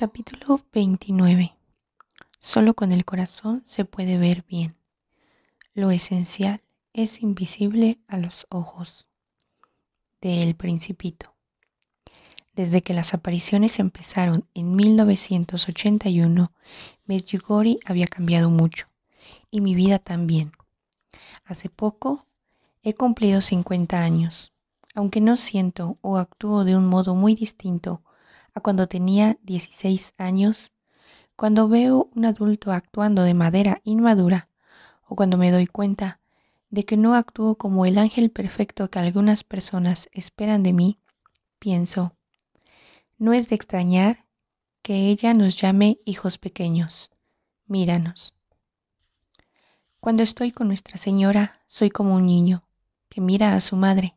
Capítulo 29. Solo con el corazón se puede ver bien. Lo esencial es invisible a los ojos. De El Principito. Desde que las apariciones empezaron en 1981, Medjugorje había cambiado mucho, y mi vida también. Hace poco he cumplido 50 años. Aunque no siento o actúo de un modo muy distinto a cuando tenía 16 años, cuando veo un adulto actuando de madera inmadura, o cuando me doy cuenta de que no actúo como el ángel perfecto que algunas personas esperan de mí, pienso, no es de extrañar que ella nos llame hijos pequeños. Míranos. Cuando estoy con Nuestra Señora, soy como un niño que mira a su madre.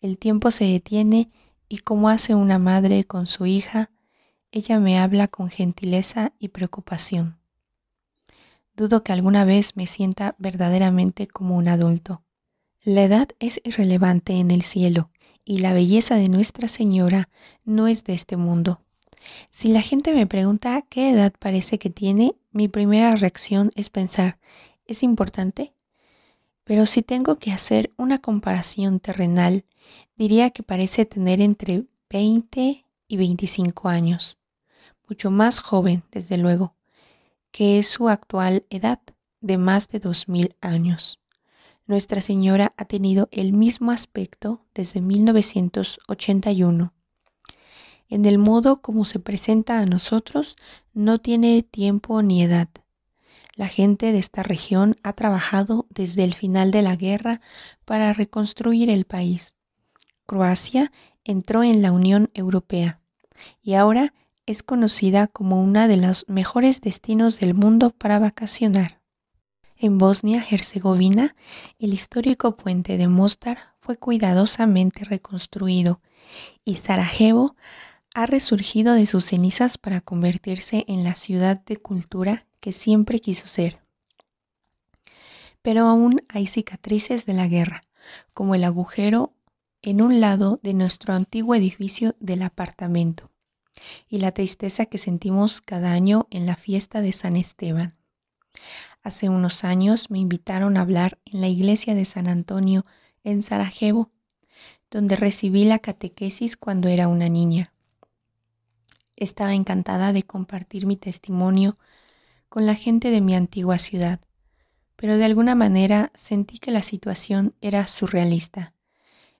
El tiempo se detiene y como hace una madre con su hija, ella me habla con gentileza y preocupación. Dudo que alguna vez me sienta verdaderamente como un adulto. La edad es irrelevante en el cielo y la belleza de Nuestra Señora no es de este mundo. Si la gente me pregunta qué edad parece que tiene, mi primera reacción es pensar, ¿es importante? pero si tengo que hacer una comparación terrenal, diría que parece tener entre 20 y 25 años, mucho más joven, desde luego, que es su actual edad, de más de 2.000 años. Nuestra Señora ha tenido el mismo aspecto desde 1981. En el modo como se presenta a nosotros, no tiene tiempo ni edad. La gente de esta región ha trabajado desde el final de la guerra para reconstruir el país. Croacia entró en la Unión Europea y ahora es conocida como una de los mejores destinos del mundo para vacacionar. En Bosnia-Herzegovina, el histórico puente de Mostar fue cuidadosamente reconstruido y Sarajevo ha resurgido de sus cenizas para convertirse en la ciudad de cultura que siempre quiso ser. Pero aún hay cicatrices de la guerra, como el agujero en un lado de nuestro antiguo edificio del apartamento y la tristeza que sentimos cada año en la fiesta de San Esteban. Hace unos años me invitaron a hablar en la iglesia de San Antonio en Sarajevo, donde recibí la catequesis cuando era una niña. Estaba encantada de compartir mi testimonio con la gente de mi antigua ciudad, pero de alguna manera sentí que la situación era surrealista.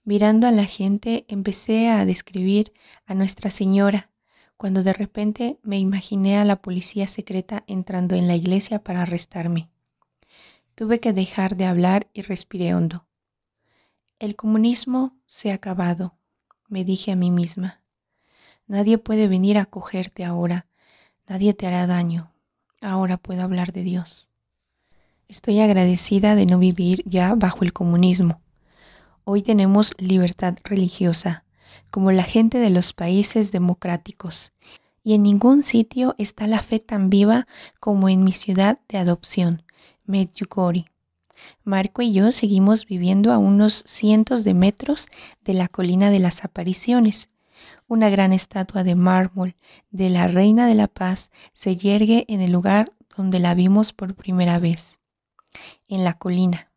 Mirando a la gente empecé a describir a Nuestra Señora, cuando de repente me imaginé a la policía secreta entrando en la iglesia para arrestarme. Tuve que dejar de hablar y respiré hondo. El comunismo se ha acabado, me dije a mí misma. Nadie puede venir a cogerte ahora, nadie te hará daño. Ahora puedo hablar de Dios. Estoy agradecida de no vivir ya bajo el comunismo. Hoy tenemos libertad religiosa, como la gente de los países democráticos, y en ningún sitio está la fe tan viva como en mi ciudad de adopción, Medjugorje. Marco y yo seguimos viviendo a unos cientos de metros de la colina de las apariciones, una gran estatua de mármol de la Reina de la Paz se yergue en el lugar donde la vimos por primera vez, en la colina.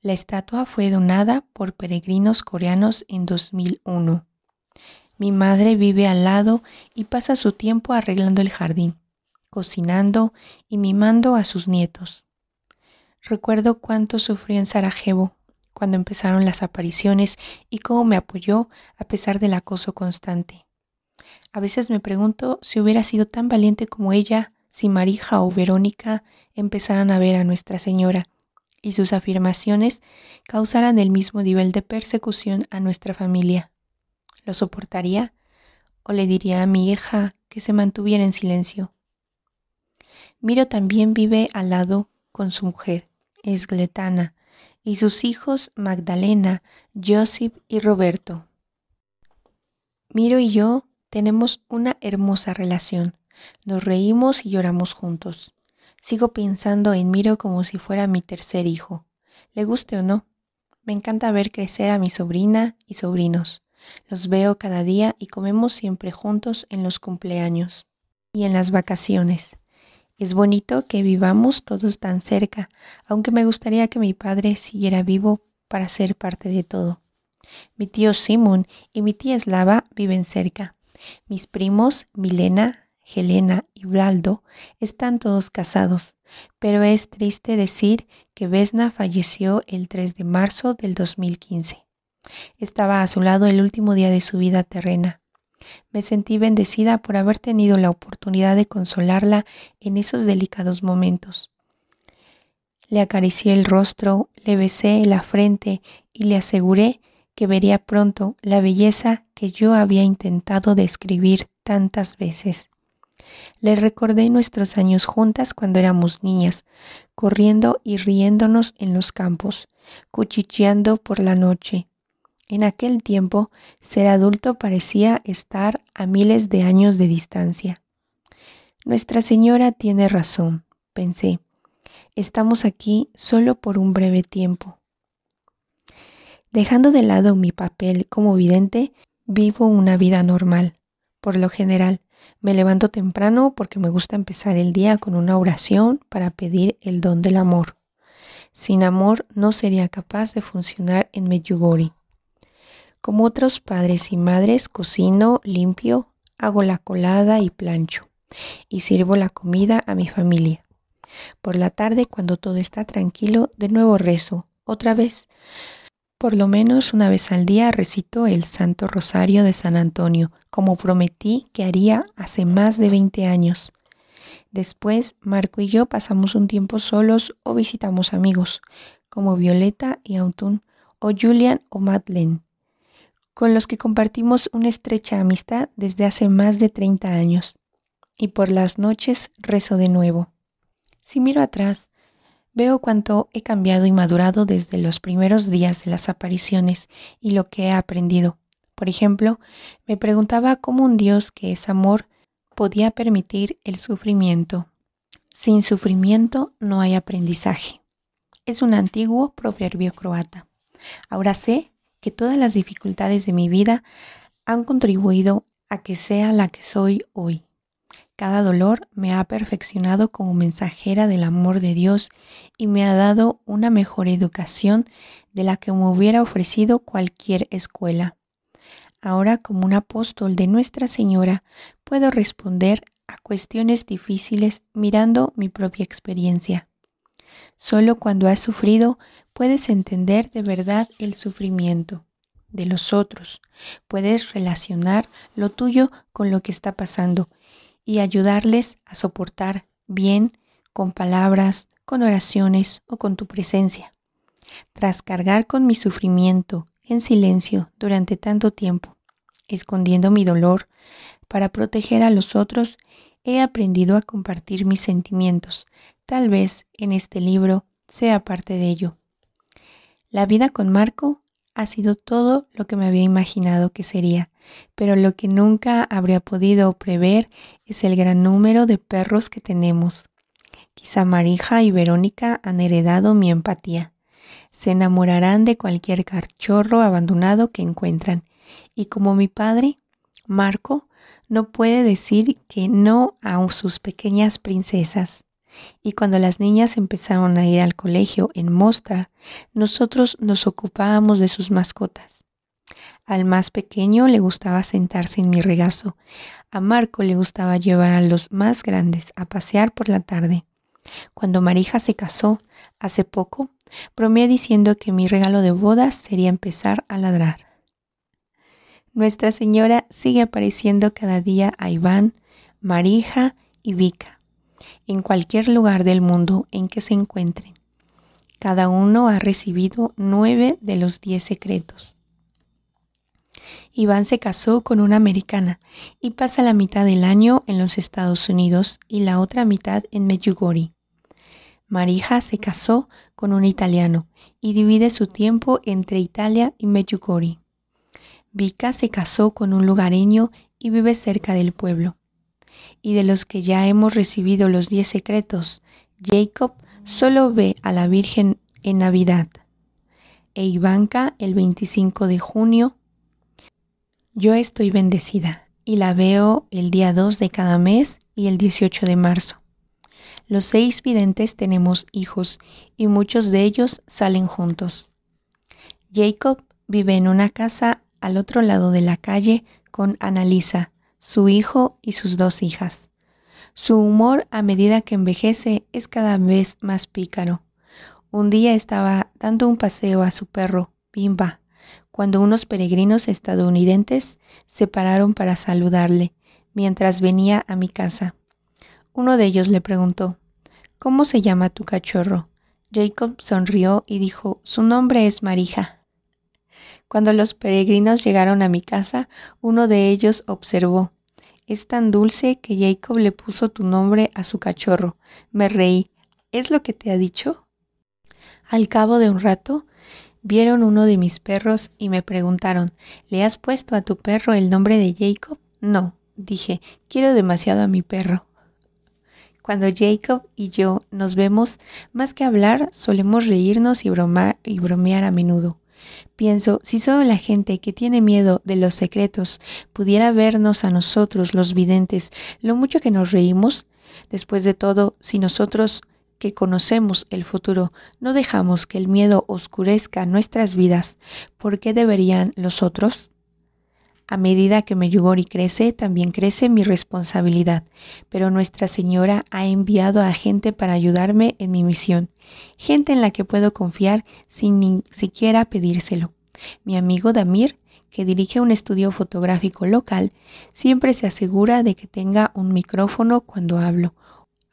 La estatua fue donada por peregrinos coreanos en 2001. Mi madre vive al lado y pasa su tiempo arreglando el jardín, cocinando y mimando a sus nietos. Recuerdo cuánto sufrió en Sarajevo cuando empezaron las apariciones y cómo me apoyó a pesar del acoso constante. A veces me pregunto si hubiera sido tan valiente como ella si Marija o Verónica empezaran a ver a Nuestra Señora y sus afirmaciones causaran el mismo nivel de persecución a nuestra familia. ¿Lo soportaría? ¿O le diría a mi hija que se mantuviera en silencio? Miro también vive al lado con su mujer, es gletana, y sus hijos Magdalena, Joseph y Roberto. Miro y yo tenemos una hermosa relación. Nos reímos y lloramos juntos. Sigo pensando en Miro como si fuera mi tercer hijo. Le guste o no, me encanta ver crecer a mi sobrina y sobrinos. Los veo cada día y comemos siempre juntos en los cumpleaños y en las vacaciones. Es bonito que vivamos todos tan cerca, aunque me gustaría que mi padre siguiera vivo para ser parte de todo. Mi tío Simón y mi tía Slava viven cerca. Mis primos, Milena, Helena y Blaldo, están todos casados, pero es triste decir que Vesna falleció el 3 de marzo del 2015. Estaba a su lado el último día de su vida terrena. Me sentí bendecida por haber tenido la oportunidad de consolarla en esos delicados momentos. Le acaricié el rostro, le besé la frente y le aseguré que vería pronto la belleza que yo había intentado describir tantas veces. Le recordé nuestros años juntas cuando éramos niñas, corriendo y riéndonos en los campos, cuchicheando por la noche, en aquel tiempo, ser adulto parecía estar a miles de años de distancia. Nuestra Señora tiene razón, pensé. Estamos aquí solo por un breve tiempo. Dejando de lado mi papel como vidente, vivo una vida normal. Por lo general, me levanto temprano porque me gusta empezar el día con una oración para pedir el don del amor. Sin amor no sería capaz de funcionar en Medjugorje. Como otros padres y madres, cocino, limpio, hago la colada y plancho, y sirvo la comida a mi familia. Por la tarde, cuando todo está tranquilo, de nuevo rezo, otra vez. Por lo menos una vez al día recito el Santo Rosario de San Antonio, como prometí que haría hace más de 20 años. Después, Marco y yo pasamos un tiempo solos o visitamos amigos, como Violeta y Autumn, o Julian o Madeleine con los que compartimos una estrecha amistad desde hace más de 30 años. Y por las noches rezo de nuevo. Si miro atrás, veo cuánto he cambiado y madurado desde los primeros días de las apariciones y lo que he aprendido. Por ejemplo, me preguntaba cómo un Dios que es amor podía permitir el sufrimiento. Sin sufrimiento no hay aprendizaje. Es un antiguo proverbio croata. Ahora sé que todas las dificultades de mi vida han contribuido a que sea la que soy hoy. Cada dolor me ha perfeccionado como mensajera del amor de Dios y me ha dado una mejor educación de la que me hubiera ofrecido cualquier escuela. Ahora, como un apóstol de Nuestra Señora, puedo responder a cuestiones difíciles mirando mi propia experiencia. Solo cuando has sufrido puedes entender de verdad el sufrimiento de los otros. Puedes relacionar lo tuyo con lo que está pasando y ayudarles a soportar bien con palabras, con oraciones o con tu presencia. Tras cargar con mi sufrimiento en silencio durante tanto tiempo, escondiendo mi dolor para proteger a los otros, he aprendido a compartir mis sentimientos. Tal vez en este libro sea parte de ello. La vida con Marco ha sido todo lo que me había imaginado que sería, pero lo que nunca habría podido prever es el gran número de perros que tenemos. Quizá Marija y Verónica han heredado mi empatía. Se enamorarán de cualquier cachorro abandonado que encuentran. Y como mi padre, Marco no puede decir que no a sus pequeñas princesas. Y cuando las niñas empezaron a ir al colegio en Mostar, nosotros nos ocupábamos de sus mascotas. Al más pequeño le gustaba sentarse en mi regazo. A Marco le gustaba llevar a los más grandes a pasear por la tarde. Cuando Marija se casó, hace poco, bromeé diciendo que mi regalo de bodas sería empezar a ladrar. Nuestra Señora sigue apareciendo cada día a Iván, Marija y Vika, en cualquier lugar del mundo en que se encuentren. Cada uno ha recibido nueve de los diez secretos. Iván se casó con una americana y pasa la mitad del año en los Estados Unidos y la otra mitad en Medjugorje. Marija se casó con un italiano y divide su tiempo entre Italia y Medjugorje. Vika se casó con un lugareño y vive cerca del pueblo. Y de los que ya hemos recibido los diez secretos, Jacob solo ve a la Virgen en Navidad. E Ivanka el 25 de junio. Yo estoy bendecida y la veo el día 2 de cada mes y el 18 de marzo. Los seis videntes tenemos hijos y muchos de ellos salen juntos. Jacob vive en una casa al otro lado de la calle con Annalisa, su hijo y sus dos hijas. Su humor a medida que envejece es cada vez más pícaro. Un día estaba dando un paseo a su perro, pimba cuando unos peregrinos estadounidenses se pararon para saludarle mientras venía a mi casa. Uno de ellos le preguntó, ¿Cómo se llama tu cachorro? Jacob sonrió y dijo, Su nombre es Marija. Cuando los peregrinos llegaron a mi casa, uno de ellos observó, es tan dulce que Jacob le puso tu nombre a su cachorro. Me reí. ¿Es lo que te ha dicho? Al cabo de un rato, vieron uno de mis perros y me preguntaron, ¿le has puesto a tu perro el nombre de Jacob? No, dije, quiero demasiado a mi perro. Cuando Jacob y yo nos vemos, más que hablar, solemos reírnos y, bromar, y bromear a menudo. Pienso, si solo la gente que tiene miedo de los secretos pudiera vernos a nosotros los videntes, lo mucho que nos reímos, después de todo, si nosotros que conocemos el futuro no dejamos que el miedo oscurezca nuestras vidas, ¿por qué deberían los otros? A medida que yugori crece, también crece mi responsabilidad, pero Nuestra Señora ha enviado a gente para ayudarme en mi misión, gente en la que puedo confiar sin ni siquiera pedírselo. Mi amigo Damir, que dirige un estudio fotográfico local, siempre se asegura de que tenga un micrófono cuando hablo,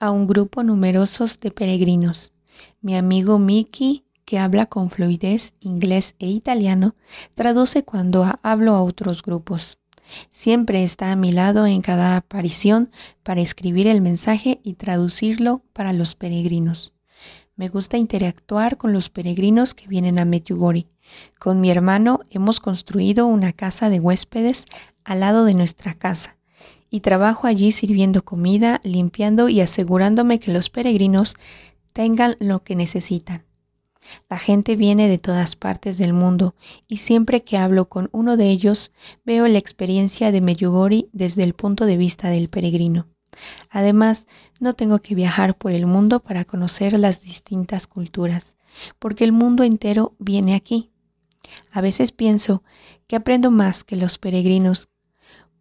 a un grupo numerosos de peregrinos. Mi amigo Mickey que habla con fluidez inglés e italiano, traduce cuando hablo a otros grupos. Siempre está a mi lado en cada aparición para escribir el mensaje y traducirlo para los peregrinos. Me gusta interactuar con los peregrinos que vienen a Medjugorje. Con mi hermano hemos construido una casa de huéspedes al lado de nuestra casa y trabajo allí sirviendo comida, limpiando y asegurándome que los peregrinos tengan lo que necesitan. La gente viene de todas partes del mundo y siempre que hablo con uno de ellos veo la experiencia de Meyugori desde el punto de vista del peregrino. Además, no tengo que viajar por el mundo para conocer las distintas culturas, porque el mundo entero viene aquí. A veces pienso que aprendo más que los peregrinos,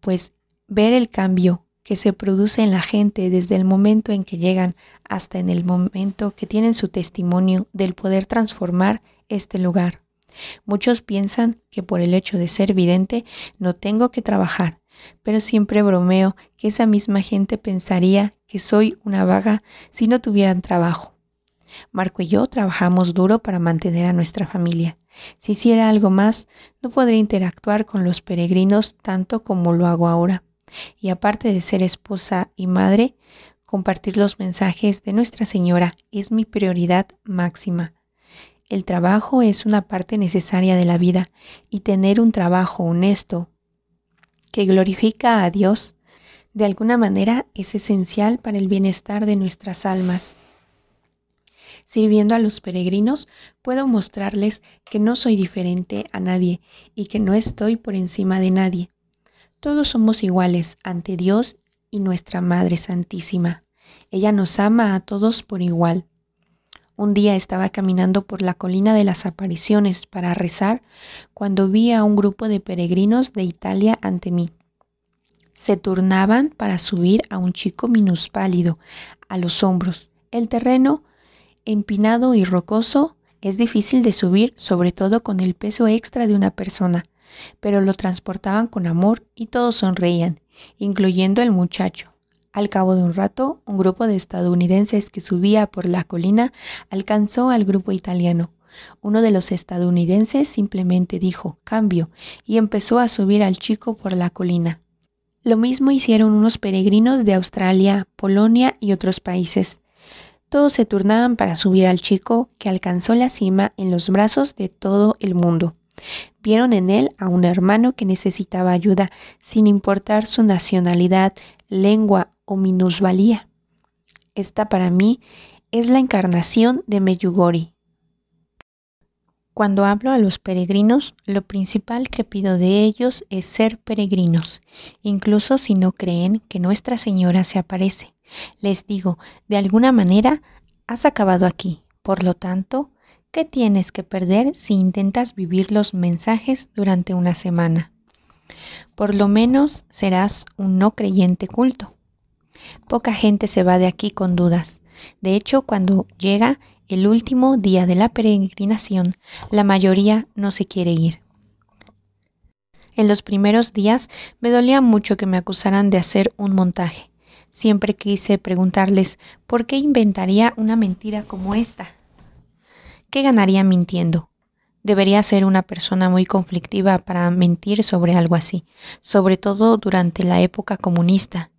pues ver el cambio que se produce en la gente desde el momento en que llegan hasta en el momento que tienen su testimonio del poder transformar este lugar. Muchos piensan que por el hecho de ser vidente no tengo que trabajar, pero siempre bromeo que esa misma gente pensaría que soy una vaga si no tuvieran trabajo. Marco y yo trabajamos duro para mantener a nuestra familia. Si hiciera algo más, no podría interactuar con los peregrinos tanto como lo hago ahora y aparte de ser esposa y madre, compartir los mensajes de Nuestra Señora es mi prioridad máxima. El trabajo es una parte necesaria de la vida y tener un trabajo honesto que glorifica a Dios de alguna manera es esencial para el bienestar de nuestras almas. Sirviendo a los peregrinos, puedo mostrarles que no soy diferente a nadie y que no estoy por encima de nadie. Todos somos iguales ante Dios y nuestra Madre Santísima. Ella nos ama a todos por igual. Un día estaba caminando por la colina de las apariciones para rezar cuando vi a un grupo de peregrinos de Italia ante mí. Se turnaban para subir a un chico minuspálido a los hombros. El terreno, empinado y rocoso, es difícil de subir, sobre todo con el peso extra de una persona pero lo transportaban con amor y todos sonreían, incluyendo el muchacho. Al cabo de un rato, un grupo de estadounidenses que subía por la colina alcanzó al grupo italiano. Uno de los estadounidenses simplemente dijo cambio y empezó a subir al chico por la colina. Lo mismo hicieron unos peregrinos de Australia, Polonia y otros países. Todos se turnaban para subir al chico que alcanzó la cima en los brazos de todo el mundo. Vieron en él a un hermano que necesitaba ayuda, sin importar su nacionalidad, lengua o minusvalía. Esta para mí es la encarnación de Meyugori. Cuando hablo a los peregrinos, lo principal que pido de ellos es ser peregrinos, incluso si no creen que Nuestra Señora se aparece. Les digo, de alguna manera, has acabado aquí, por lo tanto, ¿Qué tienes que perder si intentas vivir los mensajes durante una semana? Por lo menos serás un no creyente culto. Poca gente se va de aquí con dudas. De hecho, cuando llega el último día de la peregrinación, la mayoría no se quiere ir. En los primeros días me dolía mucho que me acusaran de hacer un montaje. Siempre quise preguntarles por qué inventaría una mentira como esta ¿Qué ganaría mintiendo? Debería ser una persona muy conflictiva para mentir sobre algo así, sobre todo durante la época comunista.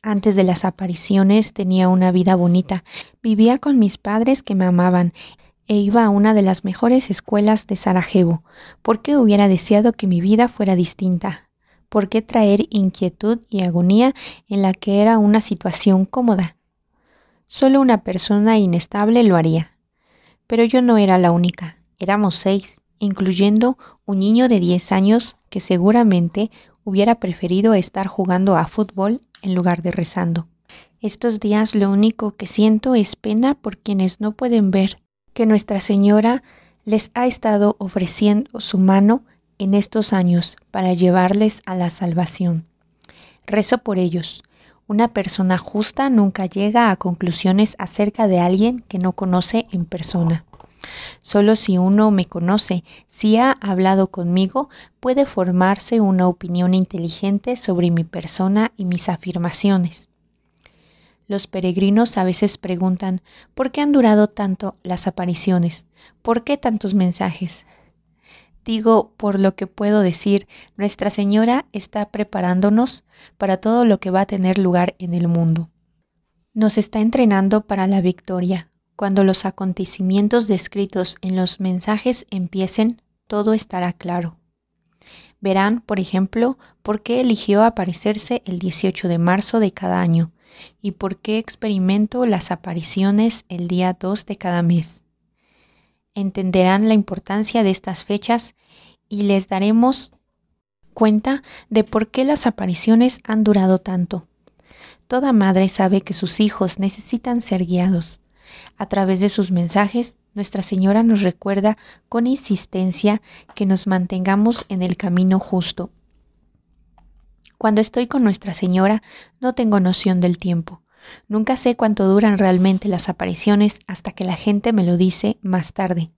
Antes de las apariciones tenía una vida bonita, vivía con mis padres que me amaban e iba a una de las mejores escuelas de Sarajevo. ¿Por qué hubiera deseado que mi vida fuera distinta? ¿Por qué traer inquietud y agonía en la que era una situación cómoda? Solo una persona inestable lo haría. Pero yo no era la única, éramos seis, incluyendo un niño de 10 años que seguramente hubiera preferido estar jugando a fútbol en lugar de rezando. Estos días lo único que siento es pena por quienes no pueden ver que Nuestra Señora les ha estado ofreciendo su mano en estos años para llevarles a la salvación. Rezo por ellos, una persona justa nunca llega a conclusiones acerca de alguien que no conoce en persona. Solo si uno me conoce, si ha hablado conmigo, puede formarse una opinión inteligente sobre mi persona y mis afirmaciones. Los peregrinos a veces preguntan, ¿por qué han durado tanto las apariciones? ¿Por qué tantos mensajes? Digo, por lo que puedo decir, Nuestra Señora está preparándonos para todo lo que va a tener lugar en el mundo. Nos está entrenando para la victoria. Cuando los acontecimientos descritos en los mensajes empiecen, todo estará claro. Verán, por ejemplo, por qué eligió aparecerse el 18 de marzo de cada año y por qué experimento las apariciones el día 2 de cada mes entenderán la importancia de estas fechas y les daremos cuenta de por qué las apariciones han durado tanto. Toda madre sabe que sus hijos necesitan ser guiados. A través de sus mensajes, Nuestra Señora nos recuerda con insistencia que nos mantengamos en el camino justo. Cuando estoy con Nuestra Señora, no tengo noción del tiempo. Nunca sé cuánto duran realmente las apariciones hasta que la gente me lo dice más tarde.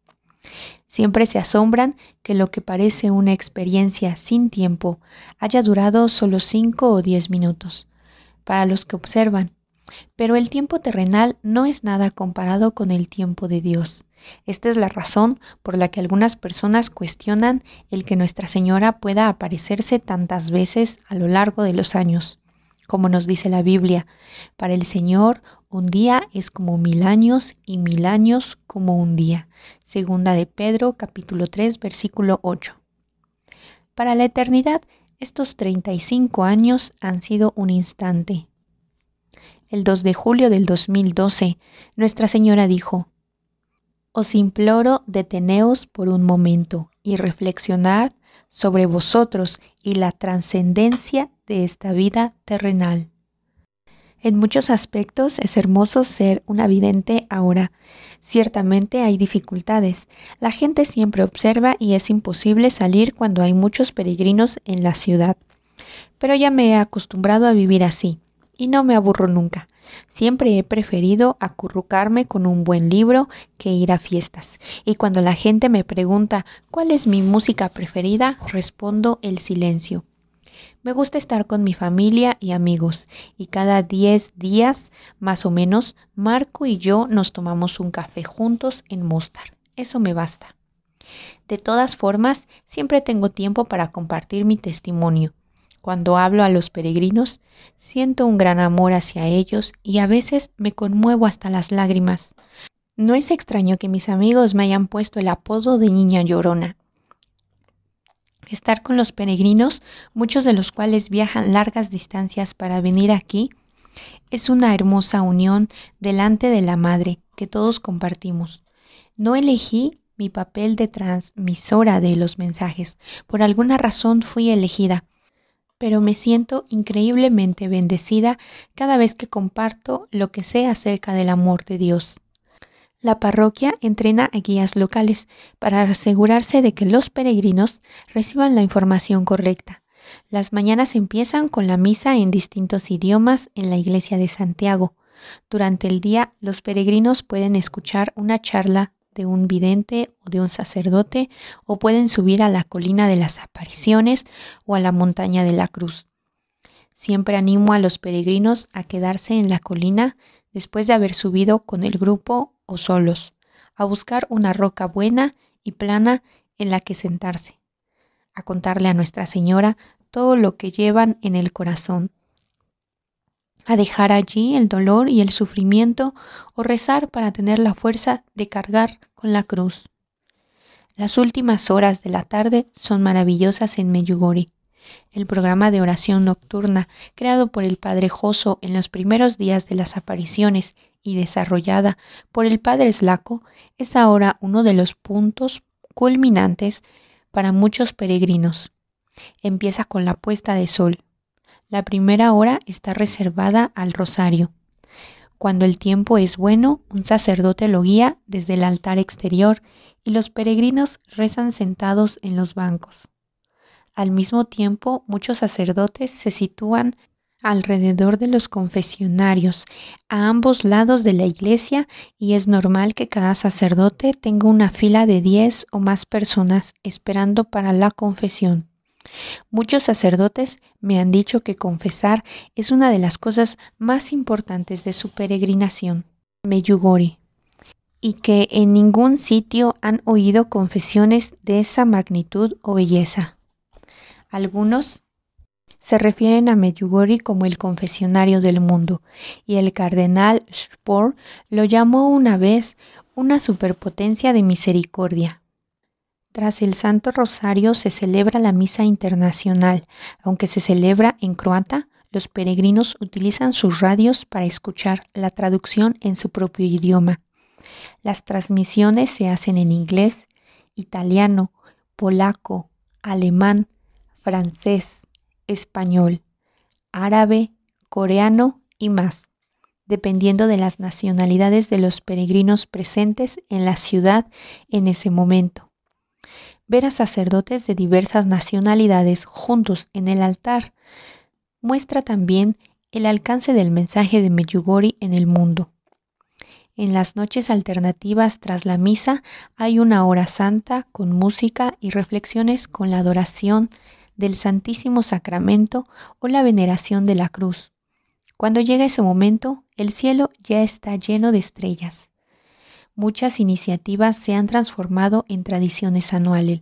Siempre se asombran que lo que parece una experiencia sin tiempo haya durado solo cinco o diez minutos, para los que observan, pero el tiempo terrenal no es nada comparado con el tiempo de Dios. Esta es la razón por la que algunas personas cuestionan el que Nuestra Señora pueda aparecerse tantas veces a lo largo de los años como nos dice la Biblia. Para el Señor, un día es como mil años y mil años como un día. Segunda de Pedro, capítulo 3, versículo 8. Para la eternidad, estos 35 años han sido un instante. El 2 de julio del 2012, Nuestra Señora dijo, Os imploro deteneos por un momento y reflexionad sobre vosotros y la trascendencia de esta vida terrenal. En muchos aspectos es hermoso ser un vidente ahora. Ciertamente hay dificultades. La gente siempre observa y es imposible salir cuando hay muchos peregrinos en la ciudad. Pero ya me he acostumbrado a vivir así y no me aburro nunca. Siempre he preferido acurrucarme con un buen libro que ir a fiestas. Y cuando la gente me pregunta cuál es mi música preferida, respondo el silencio. Me gusta estar con mi familia y amigos y cada 10 días, más o menos, Marco y yo nos tomamos un café juntos en Mostar. Eso me basta. De todas formas, siempre tengo tiempo para compartir mi testimonio, cuando hablo a los peregrinos, siento un gran amor hacia ellos y a veces me conmuevo hasta las lágrimas. No es extraño que mis amigos me hayan puesto el apodo de Niña Llorona. Estar con los peregrinos, muchos de los cuales viajan largas distancias para venir aquí, es una hermosa unión delante de la Madre que todos compartimos. No elegí mi papel de transmisora de los mensajes. Por alguna razón fui elegida pero me siento increíblemente bendecida cada vez que comparto lo que sé acerca del amor de Dios. La parroquia entrena a guías locales para asegurarse de que los peregrinos reciban la información correcta. Las mañanas empiezan con la misa en distintos idiomas en la iglesia de Santiago. Durante el día los peregrinos pueden escuchar una charla de un vidente o de un sacerdote, o pueden subir a la colina de las apariciones o a la montaña de la cruz. Siempre animo a los peregrinos a quedarse en la colina después de haber subido con el grupo o solos, a buscar una roca buena y plana en la que sentarse, a contarle a Nuestra Señora todo lo que llevan en el corazón a dejar allí el dolor y el sufrimiento o rezar para tener la fuerza de cargar con la cruz. Las últimas horas de la tarde son maravillosas en Meyugori, el programa de oración nocturna creado por el padre Joso en los primeros días de las apariciones y desarrollada por el padre Slaco es ahora uno de los puntos culminantes para muchos peregrinos. Empieza con la puesta de sol, la primera hora está reservada al rosario. Cuando el tiempo es bueno, un sacerdote lo guía desde el altar exterior y los peregrinos rezan sentados en los bancos. Al mismo tiempo, muchos sacerdotes se sitúan alrededor de los confesionarios, a ambos lados de la iglesia, y es normal que cada sacerdote tenga una fila de 10 o más personas esperando para la confesión. Muchos sacerdotes me han dicho que confesar es una de las cosas más importantes de su peregrinación, Meyugori, y que en ningún sitio han oído confesiones de esa magnitud o belleza. Algunos se refieren a Meyugori como el confesionario del mundo, y el cardenal Spohr lo llamó una vez una superpotencia de misericordia. Tras el Santo Rosario se celebra la Misa Internacional. Aunque se celebra en croata, los peregrinos utilizan sus radios para escuchar la traducción en su propio idioma. Las transmisiones se hacen en inglés, italiano, polaco, alemán, francés, español, árabe, coreano y más, dependiendo de las nacionalidades de los peregrinos presentes en la ciudad en ese momento ver a sacerdotes de diversas nacionalidades juntos en el altar muestra también el alcance del mensaje de Meyugori en el mundo. En las noches alternativas tras la misa hay una hora santa con música y reflexiones con la adoración del Santísimo Sacramento o la veneración de la cruz. Cuando llega ese momento, el cielo ya está lleno de estrellas muchas iniciativas se han transformado en tradiciones anuales.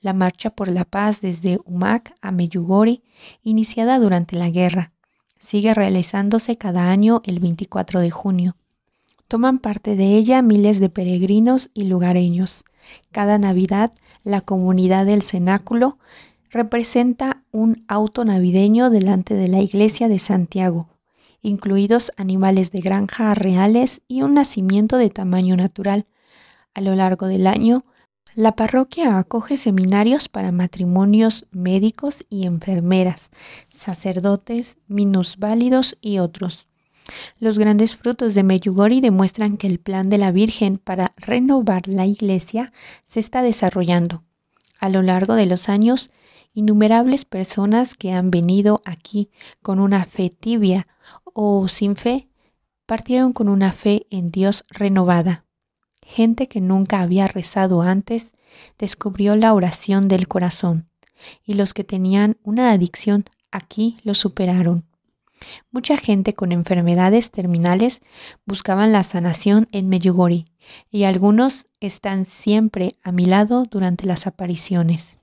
La Marcha por la Paz desde Humac a Meyugori, iniciada durante la guerra, sigue realizándose cada año el 24 de junio. Toman parte de ella miles de peregrinos y lugareños. Cada Navidad, la comunidad del cenáculo representa un auto navideño delante de la iglesia de Santiago, incluidos animales de granja reales y un nacimiento de tamaño natural. A lo largo del año, la parroquia acoge seminarios para matrimonios, médicos y enfermeras, sacerdotes, minusválidos y otros. Los grandes frutos de Meyugori demuestran que el plan de la Virgen para renovar la Iglesia se está desarrollando. A lo largo de los años, innumerables personas que han venido aquí con una fe tibia o sin fe, partieron con una fe en Dios renovada. Gente que nunca había rezado antes descubrió la oración del corazón, y los que tenían una adicción aquí lo superaron. Mucha gente con enfermedades terminales buscaban la sanación en Meyugori, y algunos están siempre a mi lado durante las apariciones.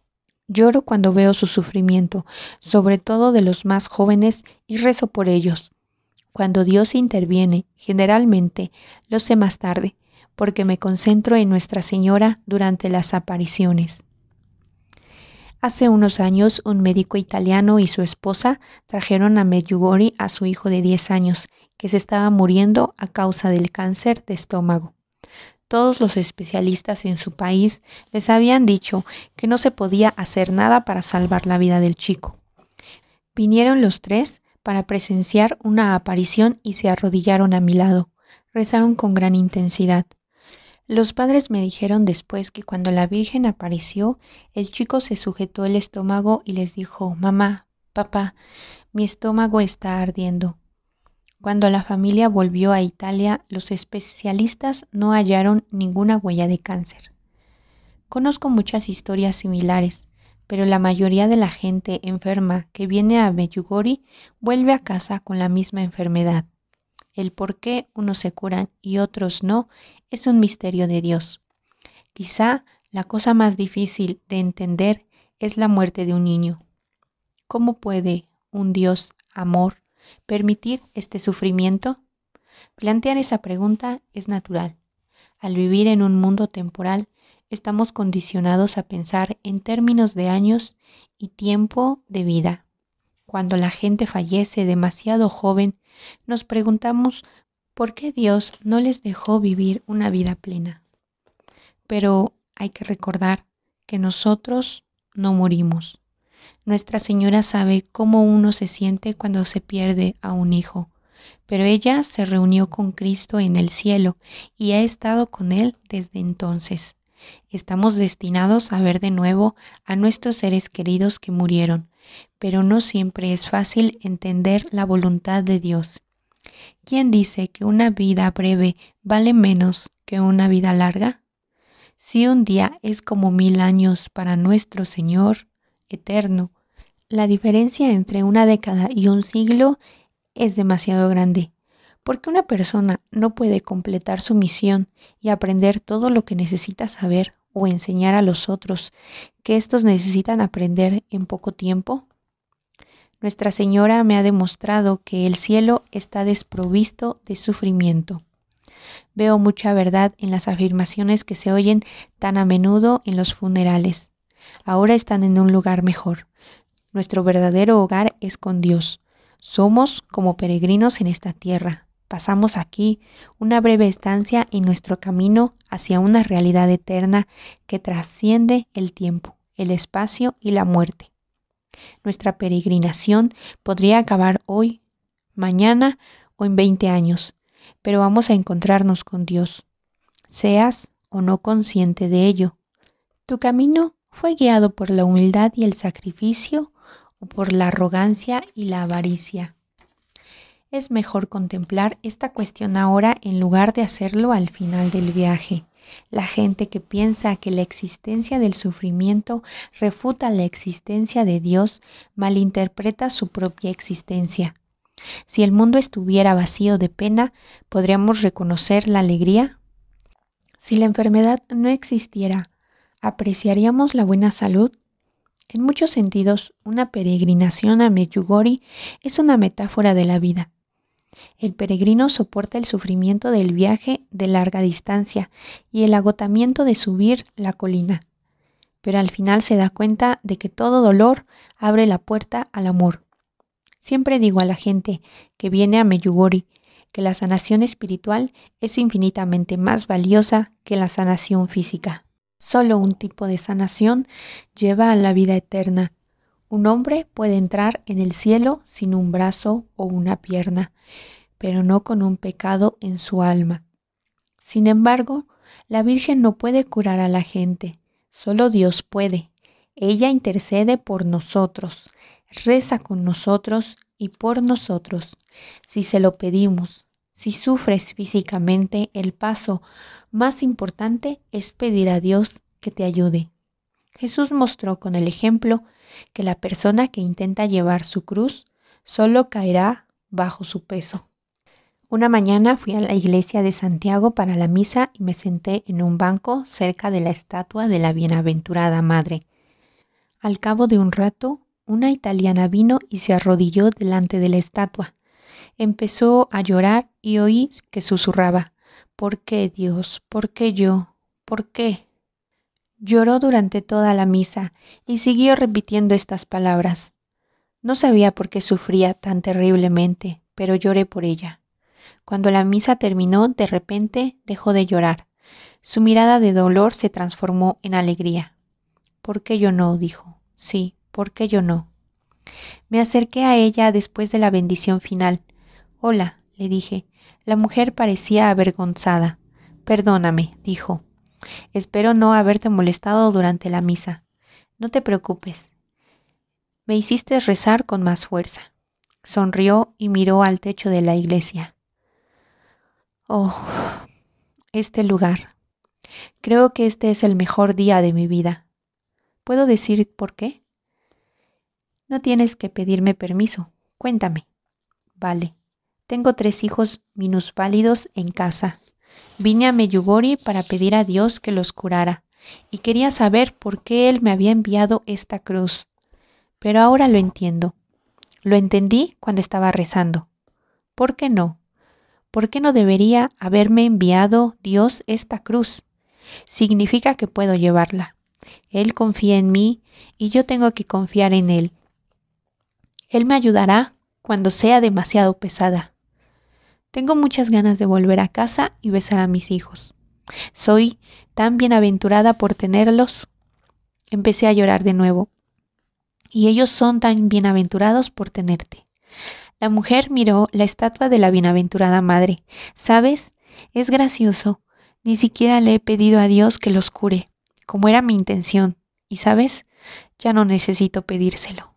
Lloro cuando veo su sufrimiento, sobre todo de los más jóvenes, y rezo por ellos. Cuando Dios interviene, generalmente lo sé más tarde, porque me concentro en Nuestra Señora durante las apariciones. Hace unos años, un médico italiano y su esposa trajeron a Medjugori a su hijo de 10 años, que se estaba muriendo a causa del cáncer de estómago. Todos los especialistas en su país les habían dicho que no se podía hacer nada para salvar la vida del chico. Vinieron los tres para presenciar una aparición y se arrodillaron a mi lado. Rezaron con gran intensidad. Los padres me dijeron después que cuando la Virgen apareció, el chico se sujetó el estómago y les dijo, Mamá, papá, mi estómago está ardiendo. Cuando la familia volvió a Italia, los especialistas no hallaron ninguna huella de cáncer. Conozco muchas historias similares pero la mayoría de la gente enferma que viene a Meyugori vuelve a casa con la misma enfermedad. El por qué unos se curan y otros no es un misterio de Dios. Quizá la cosa más difícil de entender es la muerte de un niño. ¿Cómo puede un Dios amor permitir este sufrimiento? Plantear esa pregunta es natural. Al vivir en un mundo temporal estamos condicionados a pensar en términos de años y tiempo de vida. Cuando la gente fallece demasiado joven, nos preguntamos por qué Dios no les dejó vivir una vida plena. Pero hay que recordar que nosotros no morimos. Nuestra Señora sabe cómo uno se siente cuando se pierde a un hijo, pero ella se reunió con Cristo en el cielo y ha estado con él desde entonces. Estamos destinados a ver de nuevo a nuestros seres queridos que murieron, pero no siempre es fácil entender la voluntad de Dios. ¿Quién dice que una vida breve vale menos que una vida larga? Si un día es como mil años para nuestro Señor eterno, la diferencia entre una década y un siglo es demasiado grande. ¿Por qué una persona no puede completar su misión y aprender todo lo que necesita saber o enseñar a los otros que estos necesitan aprender en poco tiempo? Nuestra Señora me ha demostrado que el cielo está desprovisto de sufrimiento. Veo mucha verdad en las afirmaciones que se oyen tan a menudo en los funerales. Ahora están en un lugar mejor. Nuestro verdadero hogar es con Dios. Somos como peregrinos en esta tierra pasamos aquí, una breve estancia en nuestro camino hacia una realidad eterna que trasciende el tiempo, el espacio y la muerte. Nuestra peregrinación podría acabar hoy, mañana o en 20 años, pero vamos a encontrarnos con Dios, seas o no consciente de ello. Tu camino fue guiado por la humildad y el sacrificio o por la arrogancia y la avaricia es mejor contemplar esta cuestión ahora en lugar de hacerlo al final del viaje. La gente que piensa que la existencia del sufrimiento refuta la existencia de Dios malinterpreta su propia existencia. Si el mundo estuviera vacío de pena, ¿podríamos reconocer la alegría? Si la enfermedad no existiera, ¿apreciaríamos la buena salud? En muchos sentidos, una peregrinación a Meyugori es una metáfora de la vida. El peregrino soporta el sufrimiento del viaje de larga distancia y el agotamiento de subir la colina, pero al final se da cuenta de que todo dolor abre la puerta al amor. Siempre digo a la gente que viene a Meyugori que la sanación espiritual es infinitamente más valiosa que la sanación física. Solo un tipo de sanación lleva a la vida eterna un hombre puede entrar en el cielo sin un brazo o una pierna, pero no con un pecado en su alma. Sin embargo, la Virgen no puede curar a la gente, solo Dios puede. Ella intercede por nosotros, reza con nosotros y por nosotros, si se lo pedimos. Si sufres físicamente, el paso más importante es pedir a Dios que te ayude. Jesús mostró con el ejemplo que la persona que intenta llevar su cruz solo caerá bajo su peso. Una mañana fui a la iglesia de Santiago para la misa y me senté en un banco cerca de la estatua de la Bienaventurada Madre. Al cabo de un rato, una italiana vino y se arrodilló delante de la estatua. Empezó a llorar y oí que susurraba, ¿Por qué Dios? ¿Por qué yo? ¿Por qué? Lloró durante toda la misa y siguió repitiendo estas palabras. No sabía por qué sufría tan terriblemente, pero lloré por ella. Cuando la misa terminó, de repente dejó de llorar. Su mirada de dolor se transformó en alegría. ¿Por qué yo no? dijo. Sí, ¿por qué yo no? Me acerqué a ella después de la bendición final. Hola, le dije. La mujer parecía avergonzada. Perdóname, dijo. Espero no haberte molestado durante la misa. No te preocupes. Me hiciste rezar con más fuerza. Sonrió y miró al techo de la iglesia. Oh, este lugar. Creo que este es el mejor día de mi vida. ¿Puedo decir por qué? No tienes que pedirme permiso. Cuéntame. Vale. Tengo tres hijos minusválidos en casa Vine a Meyugori para pedir a Dios que los curara, y quería saber por qué Él me había enviado esta cruz. Pero ahora lo entiendo. Lo entendí cuando estaba rezando. ¿Por qué no? ¿Por qué no debería haberme enviado Dios esta cruz? Significa que puedo llevarla. Él confía en mí y yo tengo que confiar en Él. Él me ayudará cuando sea demasiado pesada. Tengo muchas ganas de volver a casa y besar a mis hijos. Soy tan bienaventurada por tenerlos. Empecé a llorar de nuevo. Y ellos son tan bienaventurados por tenerte. La mujer miró la estatua de la bienaventurada madre. ¿Sabes? Es gracioso. Ni siquiera le he pedido a Dios que los cure, como era mi intención. Y sabes, ya no necesito pedírselo.